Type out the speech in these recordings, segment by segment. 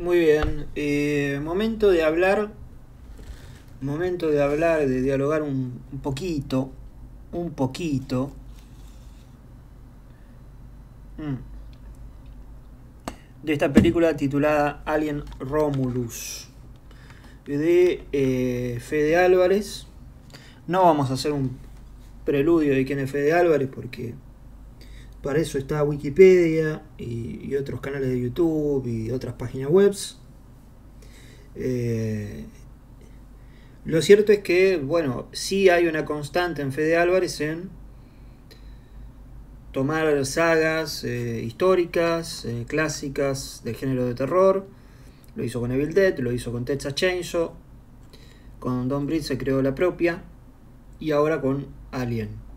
Muy bien, eh, momento de hablar, momento de hablar, de dialogar un, poquito, un poquito. Mm. De esta película titulada Alien Romulus, de eh, Fede Álvarez. No vamos a hacer un preludio de quién es Fede Álvarez porque para eso está Wikipedia y, otros canales de YouTube y otras páginas webs. Eh, lo cierto es que, bueno, sí hay una constante en Fede Álvarez en tomar sagas eh, históricas, eh, clásicas del género de terror. Lo hizo con Evil Dead, lo hizo con Texas Chainsaw, con Don Breed se creó la propia y ahora con Alien.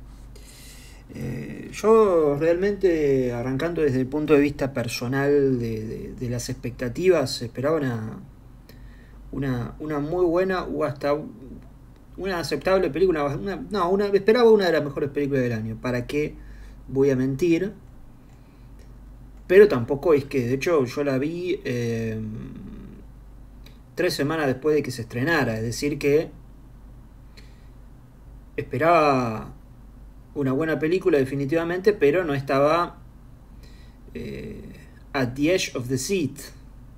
Eh, yo realmente, arrancando desde el punto de vista personal de, las expectativas, esperaba una, muy buena o hasta una aceptable película. no, esperaba una de las mejores películas del año. ¿Para qué voy a mentir? Pero tampoco es que, de hecho, yo la vi eh, tres semanas después de que se estrenara. Es decir, que esperaba una buena película definitivamente, pero no estaba eh, at the edge of the seat,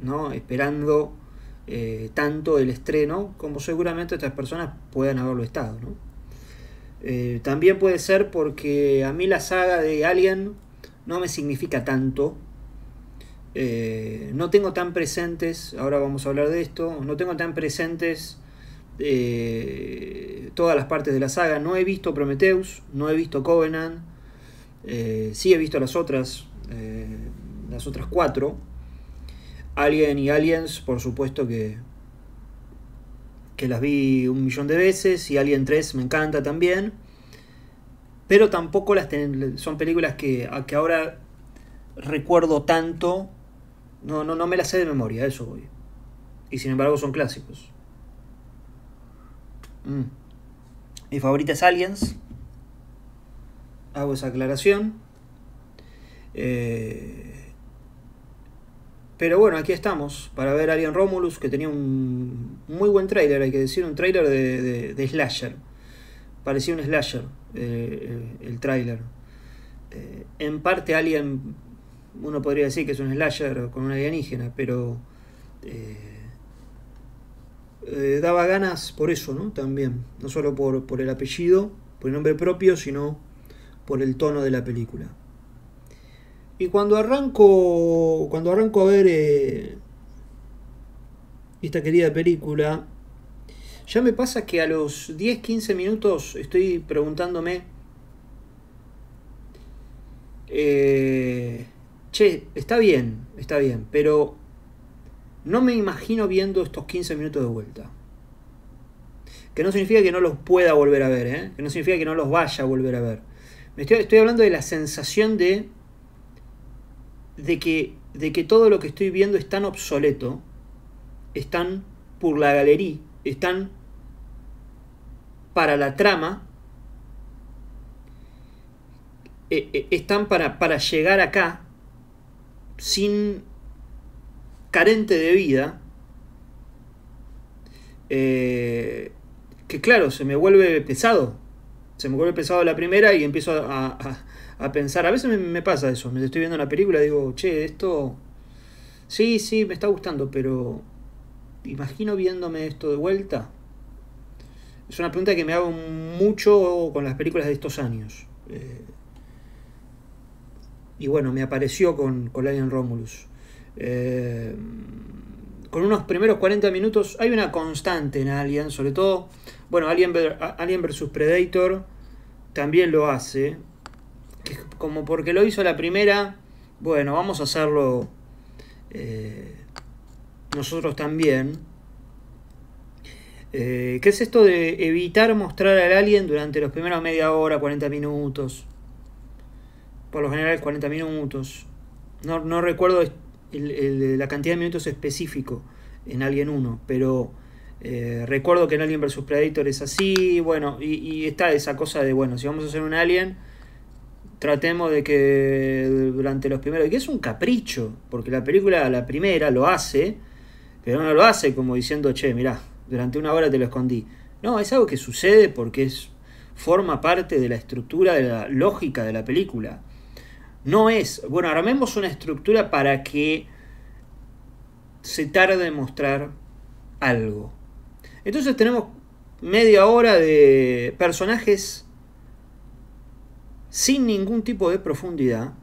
¿no? esperando eh, tanto el estreno como seguramente otras personas puedan haberlo estado. Eh, también puede ser porque a mí la saga de Alien no me significa tanto. no tengo tan presentes, ahora vamos a hablar de esto, no tengo tan presentes eh, todas las partes de la saga. No he visto Prometheus, no he visto Covenant, Si eh, sí he visto las otras, eh, las otras cuatro. Alien y Aliens, por supuesto que, que las vi un millón de veces, y Alien 3 me encanta también. Pero tampoco las son películas que, que ahora recuerdo tanto. No, no, no me las sé de memoria, eso voy. Y sin embargo son clásicos. Mm. Mi favorita es Aliens. Hago esa aclaración. Eh, pero bueno, aquí estamos para ver Alien Romulus, que tenía un muy buen trailer, hay que decir, un trailer de, slasher. Parecía un slasher eh, el trailer. Eh, en parte Alien, uno podría decir que es un slasher con un alienígena, pero... Eh, daba ganas por eso, ¿no? También, no solo por, el apellido, por el nombre propio, sino por el tono de la película. Y cuando arranco, cuando arranco a ver eh, esta querida película, ya me pasa que a los 10-15 minutos estoy preguntándome, eh, che, está bien, está bien, pero no me imagino viendo estos 15 minutos de vuelta. Que no significa que no los pueda volver a ver, ¿eh? que no significa que no los vaya a volver a ver. estoy, hablando de la sensación de, de, que, de que todo lo que estoy viendo es tan obsoleto, Están por la galería, Están para la trama, eh, eh, están para, para llegar acá sin carente de vida, eh, que claro, se me vuelve pesado. Se me vuelve pesado la primera y empiezo a, pensar. A veces me, pasa eso. Me estoy viendo una película y digo, che, esto. Sí, sí, me está gustando, pero. Imagino viéndome esto de vuelta. Es una pregunta que me hago mucho con las películas de estos años. Eh, y bueno, me apareció con, con Romulus. Eh, con unos primeros 40 minutos hay una constante en Alien, sobre todo, bueno, Alien, vs Predator también lo hace, como porque lo hizo la primera, bueno, vamos a hacerlo eh, nosotros también. Eh, ¿Qué es esto de evitar mostrar al alien durante los primeros media hora, 40 minutos? Por lo general 40 minutos. No, no recuerdo el, la cantidad de minutos específico en Alien 1, pero eh, recuerdo que en Alien vs Predator es así, bueno, y, y, está esa cosa de, bueno, si vamos a hacer un Alien, tratemos de que durante los primeros, que es un capricho, porque la película, la primera, lo hace, pero no lo hace como diciendo, che, mirá, durante una hora te lo escondí. No, es algo que sucede porque es, forma parte de la estructura, de la lógica de la película. No es, bueno, armemos una estructura para que se tarde en mostrar algo. Entonces tenemos media hora de personajes sin ningún tipo de profundidad,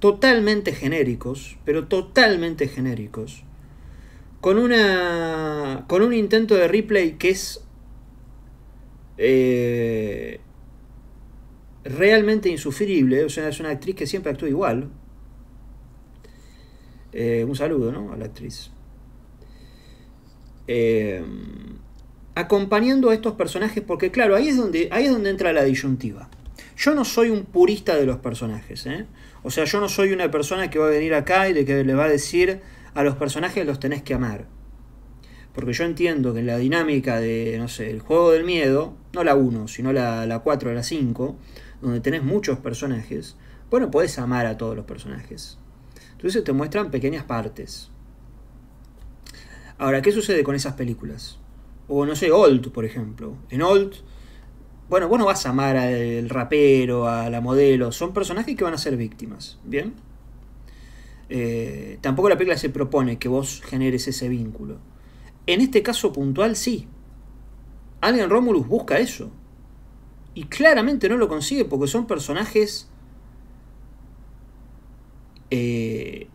totalmente genéricos, pero totalmente genéricos, con, una, con un intento de replay que es eh, realmente insufrible, o sea, es una actriz que siempre actúa igual. Eh, un saludo, ¿no? A la actriz. Eh, acompañando a estos personajes, porque claro, ahí es, donde, ahí es donde entra la disyuntiva. Yo no soy un purista de los personajes, ¿eh? O sea, yo no soy una persona que va a venir acá y que le va a decir a los personajes los tenés que amar. Porque yo entiendo que en la dinámica de, el juego del miedo, no la 1, sino la 4 o la 5, donde tenés muchos personajes, bueno puedes podés amar a todos los personajes. Entonces te muestran pequeñas partes. Ahora, ¿qué sucede con esas películas? O no sé, Old, por ejemplo. En Old, bueno, vos no vas a amar al rapero, a la modelo, son personajes que van a ser víctimas, ¿bien? Eh, tampoco la película se propone que vos generes ese vínculo. En este caso puntual, sí. alguien Romulus busca eso. Y claramente no lo consigue porque son personajes eh,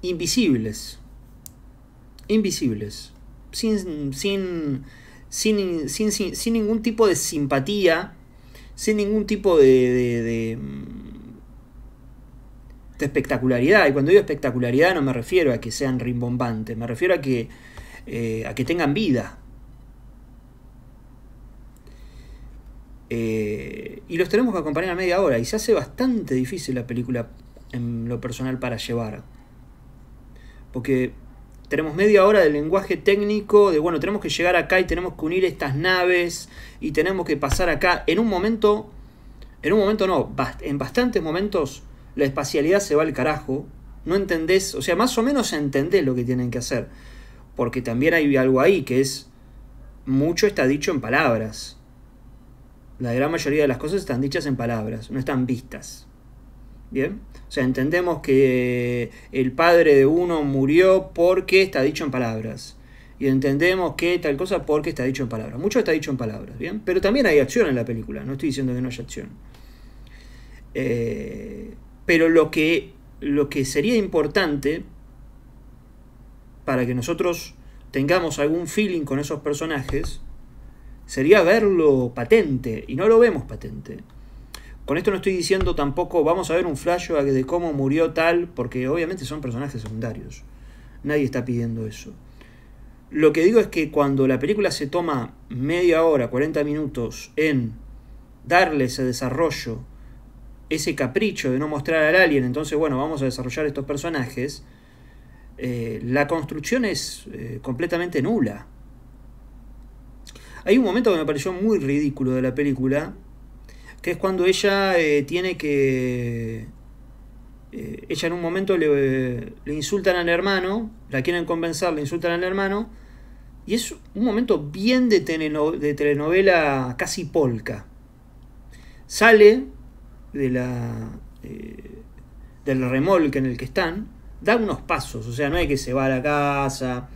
invisibles. Invisibles. Sin sin, sin, sin, sin, ningún tipo de simpatía. Sin ningún tipo de, mm, de, espectacularidad. Y cuando digo espectacularidad no me refiero a que sean rimbombantes. Me refiero a que, eh, a que tengan vida. Eh, y los tenemos que acompañar a media hora. Y se hace bastante difícil la película en lo personal para llevar. Porque tenemos media hora de lenguaje técnico, de bueno, tenemos que llegar acá y tenemos que unir estas naves y tenemos que pasar acá. En un momento, en un momento no, en bastantes momentos la espacialidad se va al carajo. No entendés, o sea, más o menos entendés lo que tienen que hacer. Porque también hay algo ahí que es, mucho está dicho en palabras la gran mayoría de las cosas están dichas en palabras, no están vistas. ¿Bien? O sea, entendemos que el padre de uno murió porque está dicho en palabras. Y entendemos que tal cosa porque está dicho en palabras. Mucho está dicho en palabras, ¿bien? Pero también hay acción en la película, no estoy diciendo que no haya acción. Eh, pero lo que, lo que sería importante para que nosotros tengamos algún feeling con esos personajes Sería verlo patente, y no lo vemos patente. Con esto no estoy diciendo tampoco, vamos a ver un flashback de cómo murió tal, porque obviamente son personajes secundarios. Nadie está pidiendo eso. Lo que digo es que cuando la película se toma media hora, 40 minutos en darle ese desarrollo, ese capricho de no mostrar al alien, entonces bueno, vamos a desarrollar estos personajes, eh, la construcción es eh, completamente nula. Hay un momento que me pareció muy ridículo de la película, que es cuando ella eh, tiene que... Eh, ella en un momento le, insultan al hermano, la quieren convencer, le insultan al hermano, y es un momento bien de, telenovela casi polca. Sale de la, eh, del remolque en el que están, da unos pasos, o sea, no hay que se va a la casa,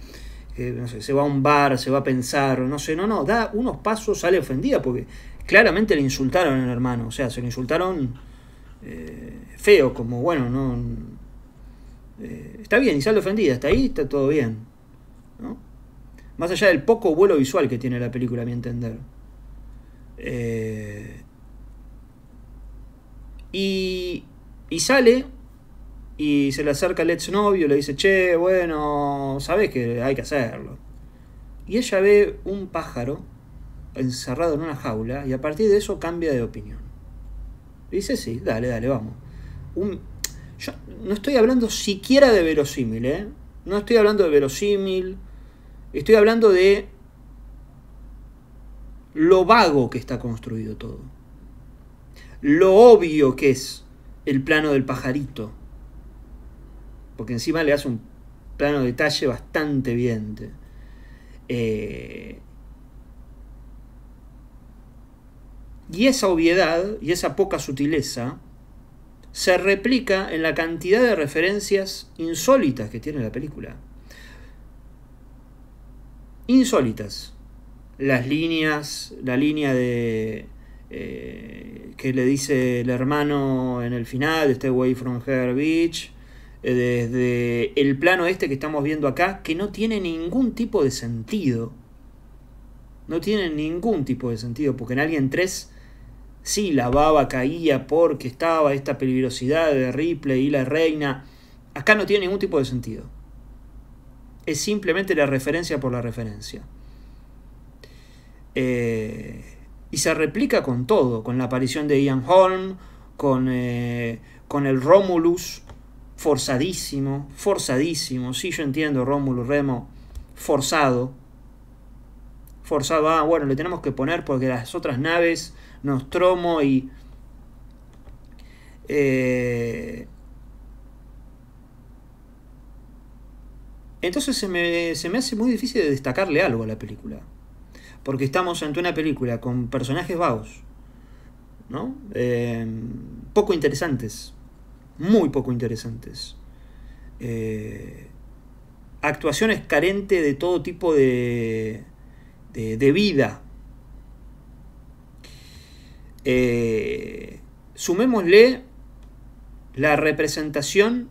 eh, se va a un bar, se va a pensar, no sé, no, no, da unos pasos, sale ofendida porque claramente le insultaron al hermano, o sea, se lo insultaron eh, feo, como bueno, no. Eh, está bien, y sale ofendida, está ahí, está todo bien. Más allá del poco vuelo visual que tiene la película, a mi entender. y, y sale y se le acerca el ex novio, le dice, che, bueno, sabes que hay que hacerlo. Y ella ve un pájaro encerrado en una jaula y a partir de eso cambia de opinión. dice, sí, dale, dale, vamos. Yo no estoy hablando siquiera de verosímil, ¿eh? No estoy hablando de verosímil, estoy hablando de lo vago que está construido todo. Lo obvio que es el plano del pajarito porque encima le hace un plano de detalle bastante bien eh, y esa obviedad y esa poca sutileza se replica en la cantidad de referencias insólitas que tiene la película. Insólitas. Las líneas, la línea de eh, que le dice el hermano en el final, Stay way from Her Beach, eh, desde el plano este que estamos viendo acá, que no tiene ningún tipo de sentido. No tiene ningún tipo de sentido, porque en Alien 3 sí la baba caía porque estaba esta peligrosidad de Ripley y la reina. Acá no tiene ningún tipo de sentido. Es simplemente la referencia por la referencia. Eh, y se replica con todo, con la aparición de Ian Holm, con, eh, con el Romulus forzadísimo, forzadísimo. Si yo entiendo, Rómulo Remo, forzado. Forzado, ah, bueno, le tenemos que poner porque las otras naves, Nos tromo y. Eh, entonces se me, hace muy difícil de destacarle algo a la película. Porque estamos ante una película con personajes vagos, ¿no? Eh, poco interesantes, muy poco interesantes. Eh, actuaciones carentes de todo tipo de, de, vida. Eh, sumémosle la representación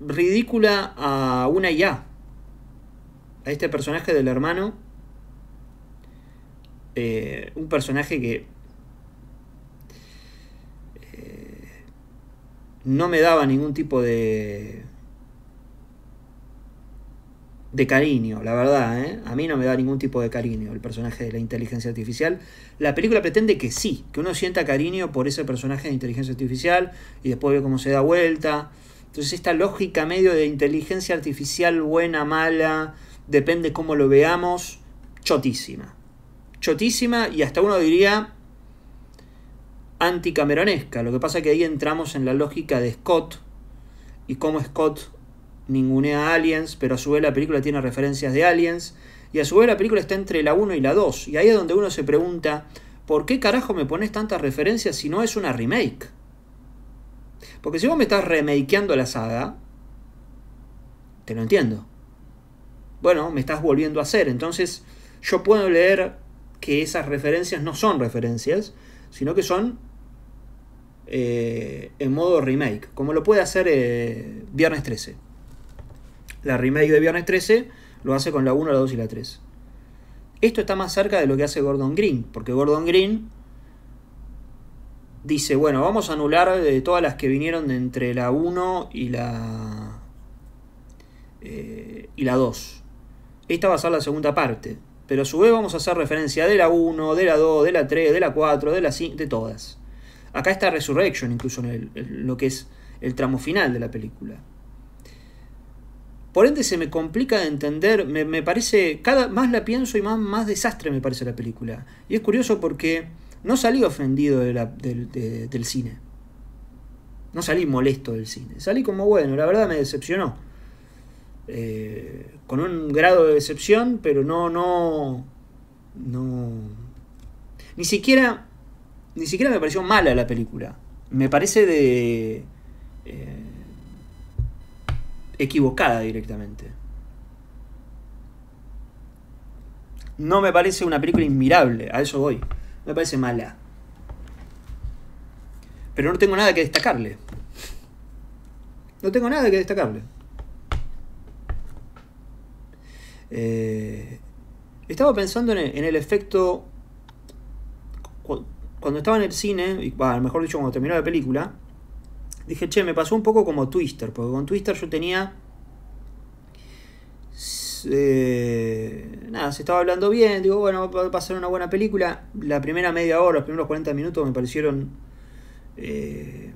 ridícula a una ya. A este personaje del hermano. Eh, un personaje que no me daba ningún tipo de de cariño, la verdad, ¿eh? a mí no me da ningún tipo de cariño el personaje de la inteligencia artificial. La película pretende que sí, que uno sienta cariño por ese personaje de inteligencia artificial y después ve cómo se da vuelta. Entonces esta lógica medio de inteligencia artificial buena, mala, depende cómo lo veamos, chotísima. Chotísima y hasta uno diría anticameronesca. Lo que pasa es que ahí entramos en la lógica de Scott y cómo Scott ningunea a Aliens, pero a su vez la película tiene referencias de Aliens y a su vez la película está entre la 1 y la 2. Y ahí es donde uno se pregunta, ¿por qué carajo me pones tantas referencias si no es una remake? Porque si vos me estás remakeando la saga, te lo entiendo. Bueno, me estás volviendo a hacer, entonces yo puedo leer que esas referencias no son referencias, sino que son eh, en modo remake, como lo puede hacer eh, Viernes 13. La remake de Viernes 13 lo hace con la 1, la 2 y la 3. Esto está más cerca de lo que hace Gordon Green, porque Gordon Green dice, bueno, vamos a anular de eh, todas las que vinieron de entre la 1 y la y la 2. Esta va a ser la segunda parte, pero a su vez vamos a hacer referencia de la 1, de la 2, de la 3, de la 4, de la 5, de todas. Acá está Resurrection, incluso en, lo que es el tramo final de la película. Por ende se me complica de entender, me, parece, cada más la pienso y más, más desastre me parece la película. Y es curioso porque no salí ofendido del cine. No salí molesto del cine. Salí como, bueno, la verdad me decepcionó. Eh, con un grado de decepción, pero no, no, no. Ni siquiera ni siquiera me pareció mala la película. Me parece de... Eh, equivocada directamente. No me parece una película inmirable, a eso voy. Me parece mala. Pero no tengo nada que destacarle. No tengo nada que destacarle. Eh, estaba pensando en el efecto cuando estaba en el cine, y, bueno, mejor dicho, cuando terminó la película, dije, che, me pasó un poco como Twister, porque con Twister yo tenía... Eh, nada, se estaba hablando bien, digo, bueno, va a pasar una buena película. La primera media hora, los primeros 40 minutos me parecieron eh,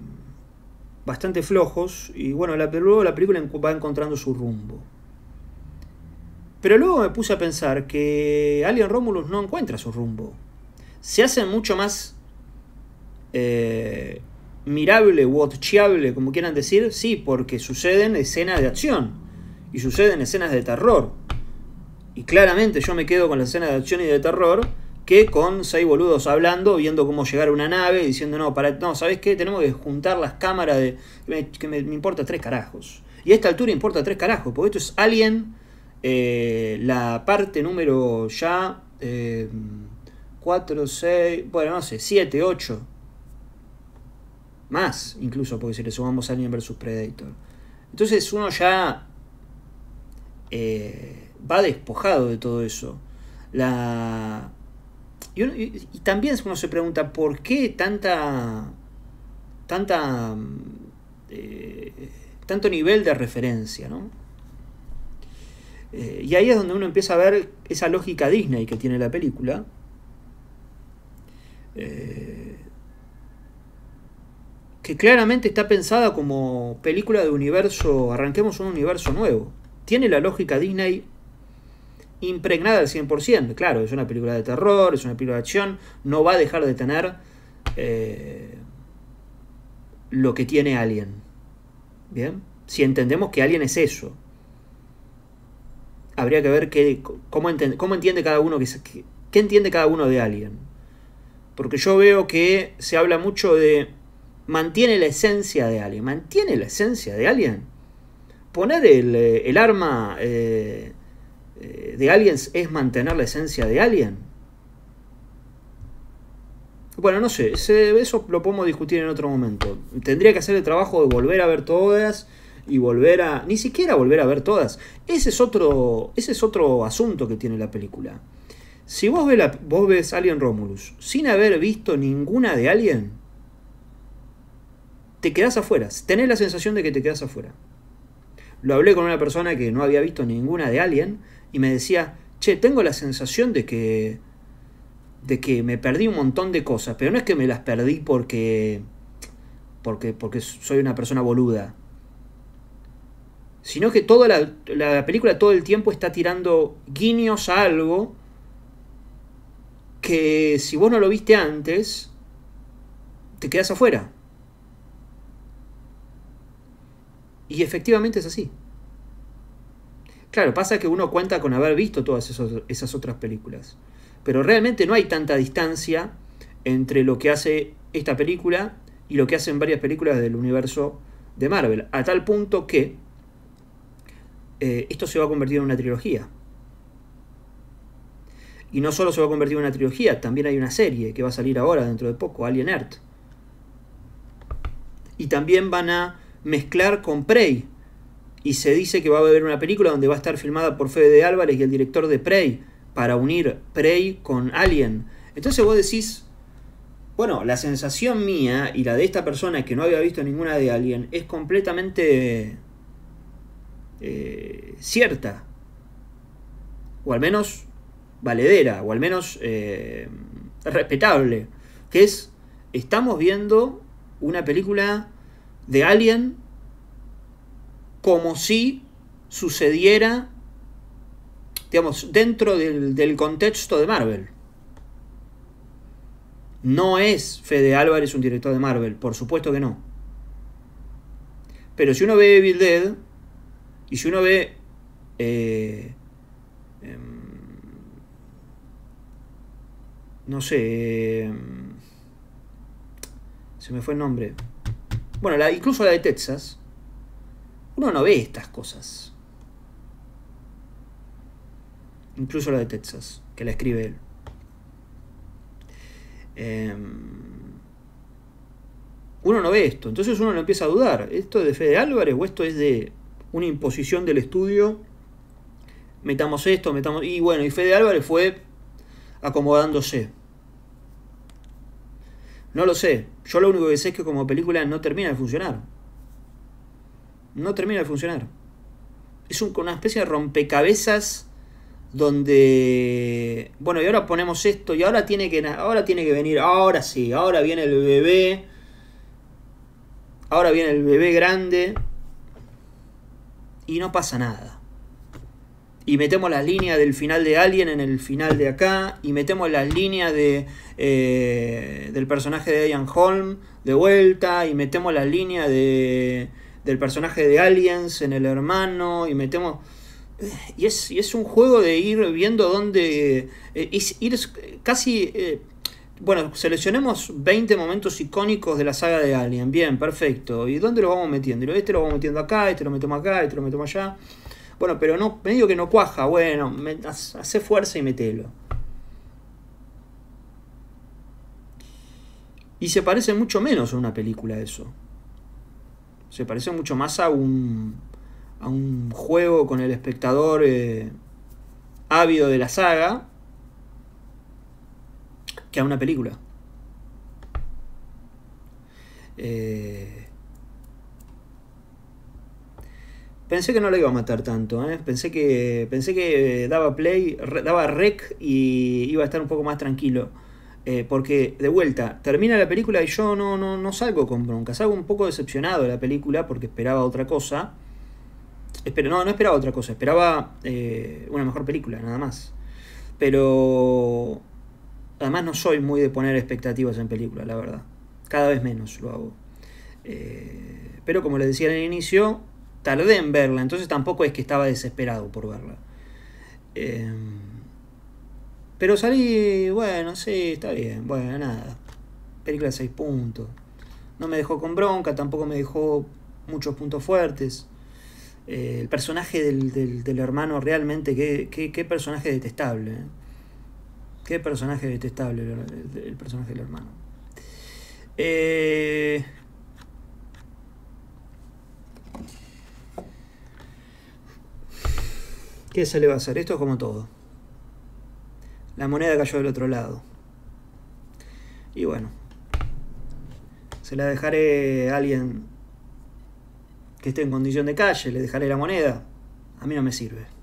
bastante flojos y bueno, la, luego la película va encontrando su rumbo. Pero luego me puse a pensar que Alien Romulus no encuentra su rumbo. Se hace mucho más eh, mirable watchable, como quieran decir, sí, porque suceden escenas de acción y suceden escenas de terror. Y claramente yo me quedo con la escena de acción y de terror que con seis boludos hablando, viendo cómo llegar una nave, diciendo, no, para, no, ¿sabes qué? Tenemos que juntar las cámaras de... que me, importa tres carajos. Y a esta altura importa tres carajos, porque esto es Alien, eh, la parte número ya... 4, eh, 6, bueno, no sé, 7, 8. Más, incluso, porque si le sumamos Alien vs Predator. Entonces uno ya eh, va despojado de todo eso. La... Y, también uno se pregunta por qué tanta. tanta. Eh, tanto nivel de referencia, ¿no? Eh, y ahí es donde uno empieza a ver esa lógica Disney que tiene la película que claramente está pensada como película de universo, arranquemos un universo nuevo. Tiene la lógica Disney impregnada al 100%, claro, es una película de terror, es una película de acción, no va a dejar de tener eh, lo que tiene Alien. Bien, si entendemos que Alien es eso, habría que ver qué, cómo, entiende, cada uno qué entiende cada uno de Alien. Porque yo veo que se habla mucho de mantiene la esencia de Alien. ¿Mantiene la esencia de Alien? Poner eh, el, arma eh, eh, de Aliens es mantener la esencia de Alien. Bueno, no sé, eso lo podemos discutir en otro momento. Tendría que hacer el trabajo de volver a ver todas y volver a... Ni siquiera volver a ver todas. Ese es otro, ese es otro asunto que tiene la película. Si vos la, vos ves Alien Romulus sin haber visto ninguna de Alien, te quedas afuera, tenés la sensación de que te quedas afuera. Lo hablé con una persona que no había visto ninguna de Alien y me decía, che, tengo la sensación de que, de que me perdí un montón de cosas, pero no es que me las perdí porque, porque, porque soy una persona boluda, sino que toda la, la película todo el tiempo está tirando guiños a algo que si vos no lo viste antes, te quedas afuera. Y efectivamente es así. Claro, pasa que uno cuenta con haber visto todas esas otras películas, pero realmente no hay tanta distancia entre lo que hace esta película y lo que hacen varias películas del universo de Marvel, a tal punto que eh, esto se va a convertir en una trilogía. Y no solo se va a convertir en una trilogía, también hay una serie que va a salir ahora dentro de poco, Alien Earth. Y también van a mezclar con Prey. Y se dice que va a haber una película donde va a estar filmada por Fede Álvarez y el director de Prey, para unir Prey con Alien. Entonces vos decís, bueno, la sensación mía y la de esta persona que no había visto ninguna de Alien es completamente eh, cierta. O al menos valedera, o al menos eh, respetable. Que es, estamos viendo una película de Alien como si sucediera, digamos, dentro del, contexto de Marvel. No es Fede Álvarez un director de Marvel, por supuesto que no. Pero si uno ve Evil Dead y si uno ve eh, em, no sé, em, se me fue el nombre, bueno, incluso la de Texas, uno no ve estas cosas. Incluso la de Texas, que la escribe él. Em, uno no ve esto, entonces uno no empieza a dudar. ¿Esto es de Fede Álvarez o esto es de una imposición del estudio? Metamos esto, metamos... Y bueno, y Fede Álvarez fue acomodándose. No lo sé. Yo lo único que sé es que como película no termina de funcionar. No termina de funcionar. Es un, una especie de rompecabezas donde. Bueno, y ahora ponemos esto. Y ahora tiene que. Ahora tiene que venir. Ahora sí. Ahora viene el bebé. Ahora viene el bebé grande. Y no pasa nada y metemos las líneas del final de Alien en el final de acá, y metemos la línea de, eh, del personaje de Ian Holm de vuelta, y metemos la línea de, del personaje de Aliens en el hermano, y metemos... Y es, y es un juego de ir viendo dónde... Eh, ir casi... Eh, bueno, seleccionemos 20 momentos icónicos de la saga de Alien. Bien, perfecto. ¿Y dónde lo vamos metiendo? Este lo vamos metiendo acá, este lo metemos acá, este lo metemos allá. Bueno, pero no, medio que no cuaja, bueno, hace fuerza y metelo. Y se parece mucho menos a una película eso. Se parece mucho más a un, a un juego con el espectador eh, ávido de la saga que a una película. Eh, Pensé que no la iba a matar tanto, ¿eh? pensé que pensé que daba play, daba rec y iba a estar un poco más tranquilo. Eh, porque de vuelta, termina la película y yo no, no, salgo con bronca, salgo un poco decepcionado de la película porque esperaba otra cosa. no, no esperaba otra cosa, esperaba eh, una mejor película, nada más. Pero además no soy muy de poner expectativas en películas, la verdad. Cada vez menos lo hago. pero como les decía en el inicio, tardé en verla, entonces tampoco es que estaba desesperado por verla. Em, pero salí, bueno, sí, está bien, bueno, nada. Película 6 puntos. No me dejó con bronca, tampoco me dejó muchos puntos fuertes. Eh, el personaje del, hermano realmente, qué, personaje detestable. ¿eh? Qué personaje detestable el, el personaje del hermano. Eh, ¿Qué se le va a hacer? Esto es como todo. La moneda cayó del otro lado. Y bueno, se la dejaré a alguien que esté en condición de calle, le dejaré la moneda. A mí no me sirve.